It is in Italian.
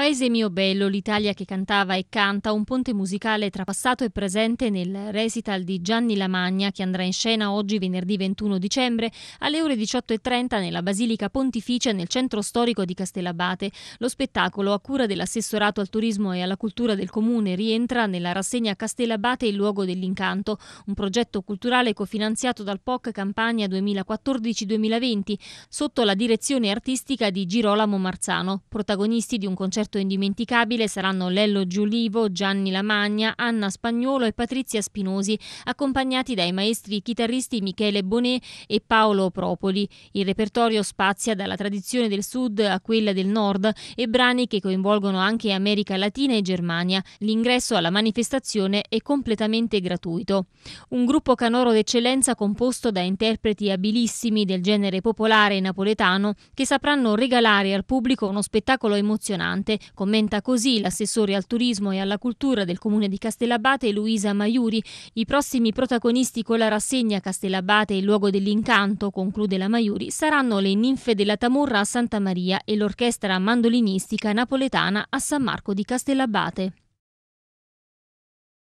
Paese mio bello, l'Italia che cantava e canta, un ponte musicale tra passato e presente nel recital di Gianni Lamagna che andrà in scena oggi venerdì 21 dicembre alle ore 18.30 nella Basilica Pontificia nel centro storico di Castellabate. Lo spettacolo, a cura dell'assessorato al turismo e alla cultura del comune, rientra nella rassegna Castellabate il luogo dell'incanto, un progetto culturale cofinanziato dal POC Campania 2014-2020 sotto la direzione artistica di Girolamo Marzano, protagonisti di un concerto concerto indimenticabile saranno Lello Giulivo, Gianni Lamagna, Anna Spagnuolo e Patrizia Spinosi, accompagnati dai maestri chitarristi Michele Bonet e Paolo Propoli. Il repertorio spazia dalla tradizione del sud a quella del nord e brani che coinvolgono anche America Latina e Germania. L'ingresso alla manifestazione è completamente gratuito. Un gruppo canoro d'eccellenza composto da interpreti abilissimi del genere popolare napoletano che sapranno regalare al pubblico uno spettacolo emozionante Oriente. Commenta così l'assessore al turismo e alla cultura del comune di Castellabate Luisa Maiuri. I prossimi protagonisti con la rassegna Castellabate il luogo dell'incanto, conclude la Maiuri, saranno le ninfe della Tamurra a Santa Maria e l'orchestra mandolinistica napoletana a San Marco di Castellabate.